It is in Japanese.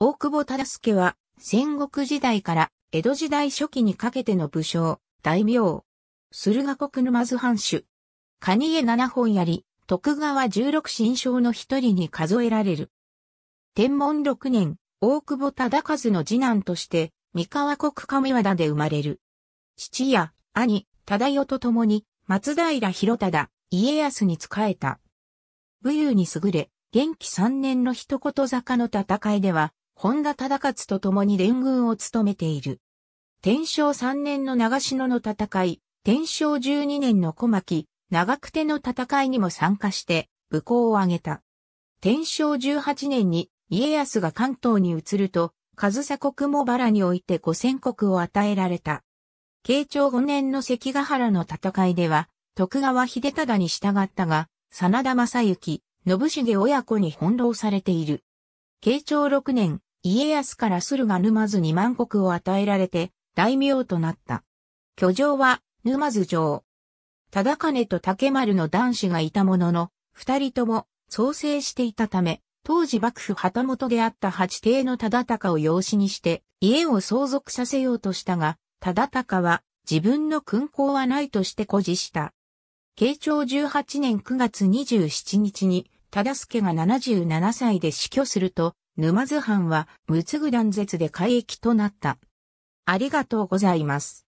大久保忠助は、戦国時代から江戸時代初期にかけての武将、大名。駿河国沼津藩主。蟹江七本槍、徳川十六神将の一人に数えられる。天文六年、大久保忠和の次男として、三河国上和田で生まれる。父や兄、忠代と共に、松平広忠、家康に仕えた。武勇に優れ、元気三年の一言坂の戦いでは、本田忠勝と共に連軍を務めている。天正3年の長篠の戦い、天正12年の小牧、長久手の戦いにも参加して、武功を挙げた。天正18年に家康が関東に移ると、上総国茂原において五千国を与えられた。慶長5年の関ヶ原の戦いでは、徳川秀忠に従ったが、真田正幸、信繁親子に翻弄されている。慶長6年、家康から駿河沼津に万国を与えられて、大名となった。居城は、沼津城。忠金と竹丸の男子がいたものの、二人とも、創生していたため、当時幕府旗本であった八帝の忠高を養子にして、家を相続させようとしたが、忠高は、自分の勲功はないとして誇示した。慶長18年9月27日に、忠助が77歳で死去すると、沼津藩は、つぐ断絶で海域となった。ありがとうございます。